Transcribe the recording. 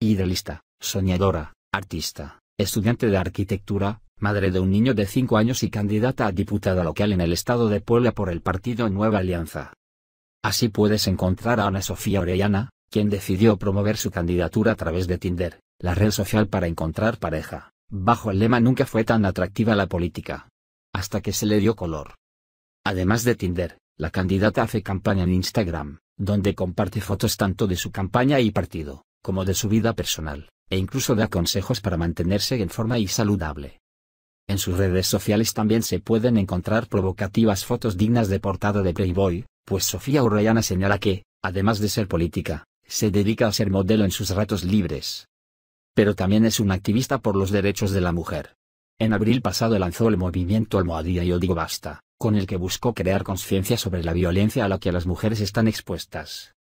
Idealista, soñadora, artista, estudiante de arquitectura, madre de un niño de 5 años y candidata a diputada local en el estado de Puebla por el partido Nueva Alianza. Así puedes encontrar a Ana Sofía Orellana, quien decidió promover su candidatura a través de Tinder, la red social para encontrar pareja, bajo el lema Nunca fue tan atractiva la política. Hasta que se le dio color. Además de Tinder, la candidata hace campaña en Instagram, donde comparte fotos tanto de su campaña y partido, como de su vida personal, e incluso da consejos para mantenerse en forma y saludable. En sus redes sociales también se pueden encontrar provocativas fotos dignas de portada de Playboy, pues Sofía Urrayana señala que, además de ser política, se dedica a ser modelo en sus ratos libres. Pero también es una activista por los derechos de la mujer. En abril pasado lanzó el movimiento Almohadilla y Digo Basta, con el que buscó crear conciencia sobre la violencia a la que las mujeres están expuestas.